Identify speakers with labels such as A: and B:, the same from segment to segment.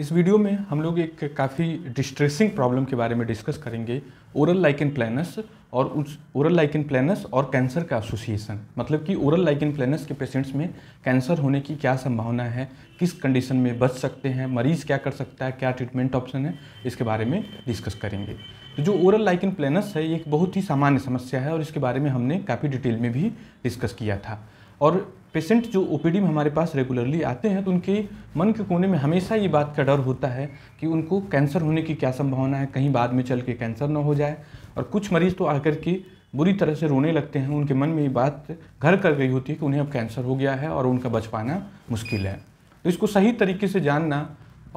A: इस वीडियो में हम लोग एक काफ़ी डिस्ट्रेसिंग प्रॉब्लम के बारे में डिस्कस करेंगे ओरल लाइकन प्लानस और उस ओरल लाइकन प्लानस और कैंसर का एसोसिएशन मतलब कि ओरल लाइकन प्लानस के पेशेंट्स में कैंसर होने की क्या संभावना है किस कंडीशन में बच सकते हैं मरीज़ क्या कर सकता है क्या ट्रीटमेंट ऑप्शन है इसके बारे में डिस्कस करेंगे तो जो ओरल लाइकन प्लानस है ये एक बहुत ही सामान्य समस्या है और इसके बारे में हमने काफ़ी डिटेल में भी डिस्कस किया था और पेशेंट जो ओ में हमारे पास रेगुलरली आते हैं तो उनके मन के कोने में हमेशा ये बात का डर होता है कि उनको कैंसर होने की क्या संभावना है कहीं बाद में चल के कैंसर ना हो जाए और कुछ मरीज़ तो आकर के बुरी तरह से रोने लगते हैं उनके मन में ये बात घर कर गई होती है कि उन्हें अब कैंसर हो गया है और उनका बच पाना मुश्किल है तो इसको सही तरीके से जानना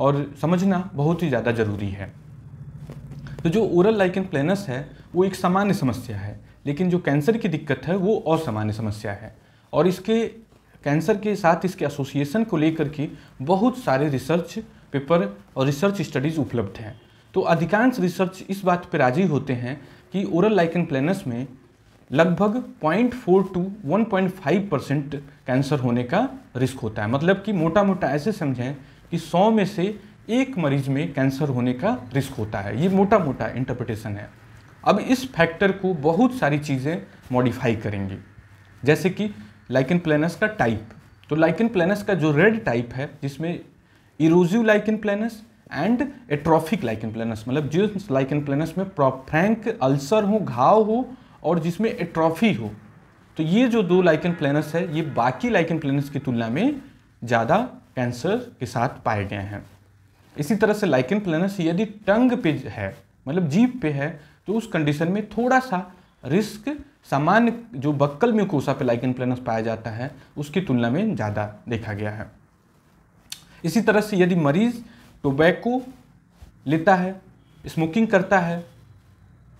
A: और समझना बहुत ही ज़्यादा ज़रूरी है तो जो ओरल लाइकन प्लेनस है वो एक सामान्य समस्या है लेकिन जो कैंसर की दिक्कत है वो असामान्य समस्या है और इसके कैंसर के साथ इसके एसोसिएशन को लेकर के बहुत सारे रिसर्च पेपर और रिसर्च स्टडीज़ उपलब्ध हैं तो अधिकांश रिसर्च इस बात पर राजी होते हैं कि ओरल लाइकन प्लेनस में लगभग 0.4 टू 1.5 परसेंट कैंसर होने का रिस्क होता है मतलब कि मोटा मोटा ऐसे समझें कि 100 में से एक मरीज में कैंसर होने का रिस्क होता है ये मोटा मोटा इंटरप्रिटेशन है अब इस फैक्टर को बहुत सारी चीज़ें मॉडिफाई करेंगी जैसे कि लाइकन प्लेनस का टाइप तो लाइकन प्लेनस का जो रेड टाइप है जिसमें erosive lichen planus and atrophic lichen planus मतलब जो लाइकिन प्लेनस में प्रॉफ्रैंक अल्सर हो घाव हो और जिसमें एट्रॉफी हो तो ये जो दो लाइकन प्लेनस है ये बाकी लाइकन प्लेनस की तुलना में ज़्यादा कैंसर के साथ पाए गए हैं इसी तरह से लाइकन प्लेनस यदि टंग पे है मतलब जीप पे है तो उस कंडीशन में थोड़ा सा रिस्क सामान्य जो बक्कल कोसा पे लाइकन प्लेनस पाया जाता है उसकी तुलना में ज़्यादा देखा गया है इसी तरह से यदि मरीज़ टोबैको लेता है स्मोकिंग करता है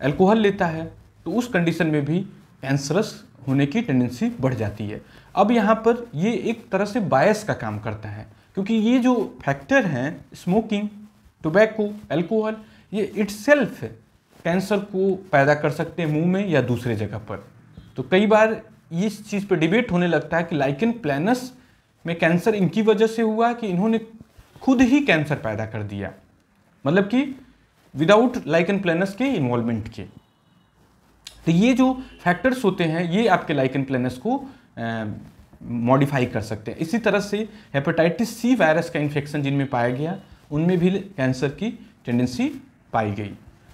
A: अल्कोहल लेता है तो उस कंडीशन में भी कैंसरस होने की टेंडेंसी बढ़ जाती है अब यहाँ पर ये एक तरह से बायस का काम करता है क्योंकि ये जो फैक्टर हैं स्मोकिंग टोबैको अल्कोहल ये इट्सल्फ कैंसर को पैदा कर सकते हैं मुंह में या दूसरे जगह पर तो कई बार इस चीज़ पर डिबेट होने लगता है कि लाइकन प्लानस में कैंसर इनकी वजह से हुआ कि इन्होंने खुद ही कैंसर पैदा कर दिया मतलब कि विदाउट लाइकन प्लानस के इन्वॉल्वमेंट के तो ये जो फैक्टर्स होते हैं ये आपके लाइकन प्लानस को मॉडिफाई कर सकते हैं इसी तरह से हेपेटाइटिस सी वायरस का इन्फेक्शन जिनमें पाया गया उनमें भी कैंसर की टेंडेंसी पाई गई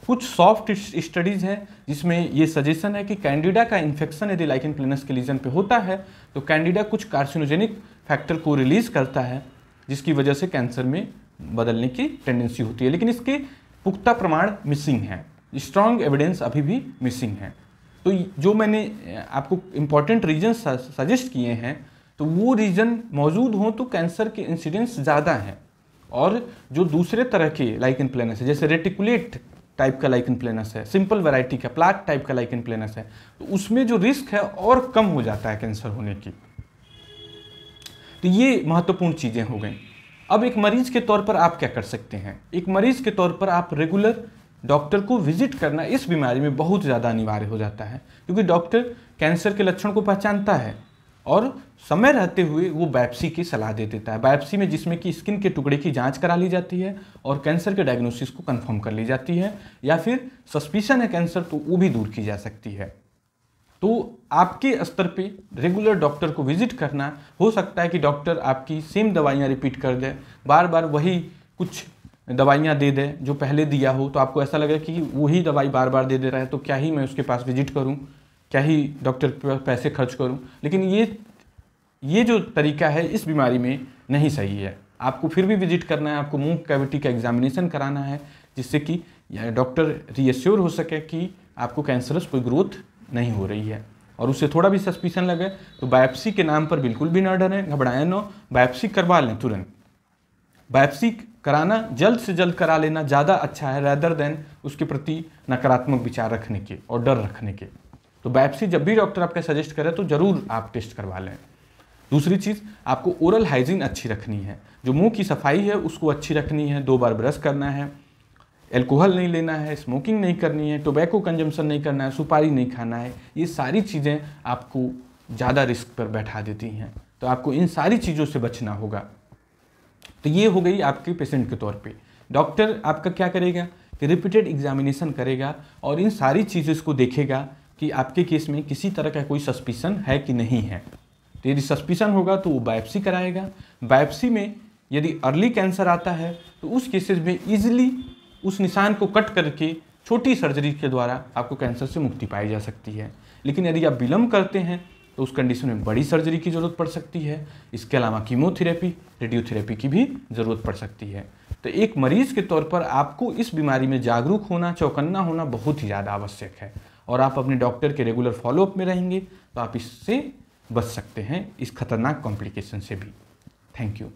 A: कुछ सॉफ्ट स्टडीज़ हैं जिसमें ये सजेशन है कि कैंडिडा का इन्फेक्शन यदि लाइकिन प्लेनस के लीजन पे होता है तो कैंडिडा कुछ कार्सिनोजेनिक फैक्टर को रिलीज़ करता है जिसकी वजह से कैंसर में बदलने की टेंडेंसी होती है लेकिन इसके पुख्ता प्रमाण मिसिंग हैं स्ट्रॉन्ग एविडेंस अभी भी मिसिंग है तो जो मैंने आपको इम्पॉर्टेंट रीजन सजेस्ट किए हैं तो वो रीजन मौजूद हों तो कैंसर के इंसिडेंस ज़्यादा हैं और जो दूसरे तरह के लाइक इन प्लेनस है जैसे रेटिकुलेट टाइप का लाइकन प्लेनस है सिंपल वैरायटी का प्लाक टाइप का लाइकन प्लेनस है तो उसमें जो रिस्क है और कम हो जाता है कैंसर होने की तो ये महत्वपूर्ण चीज़ें हो गई अब एक मरीज के तौर पर आप क्या कर सकते हैं एक मरीज के तौर पर आप रेगुलर डॉक्टर को विजिट करना इस बीमारी में बहुत ज़्यादा अनिवार्य हो जाता है क्योंकि डॉक्टर कैंसर के लक्षण को पहचानता है और समय रहते हुए वो बायोप्सी की सलाह दे देता है बायोप्सी में जिसमें कि स्किन के टुकड़े की जांच करा ली जाती है और कैंसर के डायग्नोसिस को कंफर्म कर ली जाती है या फिर सस्पिशन है कैंसर तो वो भी दूर की जा सकती है तो आपके स्तर पे रेगुलर डॉक्टर को विजिट करना हो सकता है कि डॉक्टर आपकी सेम दवाइयाँ रिपीट कर दे बार बार वही कुछ दवाइयाँ दे दें जो पहले दिया हो तो आपको ऐसा लगे कि वही दवाई बार बार दे दे रहा है तो क्या ही मैं उसके पास विजिट करूँ क्या ही डॉक्टर के पैसे खर्च करूं लेकिन ये ये जो तरीका है इस बीमारी में नहीं सही है आपको फिर भी विजिट करना है आपको मुंह कैविटी का एग्जामिनेशन कराना है जिससे कि डॉक्टर रीअश्योर हो सके कि आपको कैंसरस कोई ग्रोथ नहीं हो रही है और उससे थोड़ा भी सस्पिशन लगे तो बायोप्सी के नाम पर बिल्कुल भी ना डरें घबराएं ना बायोप्सी करवा लें तुरंत बायोप्सी कराना जल्द से जल्द करा लेना ज़्यादा अच्छा है रैदर देन उसके प्रति नकारात्मक विचार रखने के और डर रखने के तो बायोप्सी जब भी डॉक्टर आपके सजेस्ट करे तो ज़रूर आप टेस्ट करवा लें दूसरी चीज़ आपको ओरल हाइजीन अच्छी रखनी है जो मुंह की सफाई है उसको अच्छी रखनी है दो बार ब्रश करना है एल्कोहल नहीं लेना है स्मोकिंग नहीं करनी है टोबैको कंजम्पशन नहीं करना है सुपारी नहीं खाना है ये सारी चीज़ें आपको ज़्यादा रिस्क पर बैठा देती हैं तो आपको इन सारी चीज़ों से बचना होगा तो ये हो गई आपके पेशेंट के तौर पे डॉक्टर आपका क्या करेगा कि रिपीटेड एग्जामिनेशन करेगा और इन सारी चीज़ों को देखेगा कि आपके केस में किसी तरह का कोई सस्पिशन है कि नहीं है तो यदि सस्पिशन होगा तो वो बायोप्सी कराएगा बायोप्सी में यदि अर्ली कैंसर आता है तो उस केसेस में ईजिली उस निशान को कट करके छोटी सर्जरी के द्वारा आपको कैंसर से मुक्ति पाई जा सकती है लेकिन यदि आप विलम्ब करते हैं तो उस कंडीशन में बड़ी सर्जरी की ज़रूरत पड़ सकती है इसके अलावा कीमोथेरेपी रेडियोथेरेपी की भी ज़रूरत पड़ सकती है तो एक मरीज़ के तौर पर आपको इस बीमारी में जागरूक होना चौकन्ना होना बहुत ही ज़्यादा आवश्यक है और आप अपने डॉक्टर के रेगुलर फॉलोअप में रहेंगे तो आप इससे बच सकते हैं इस खतरनाक कॉम्प्लिकेशन से भी थैंक यू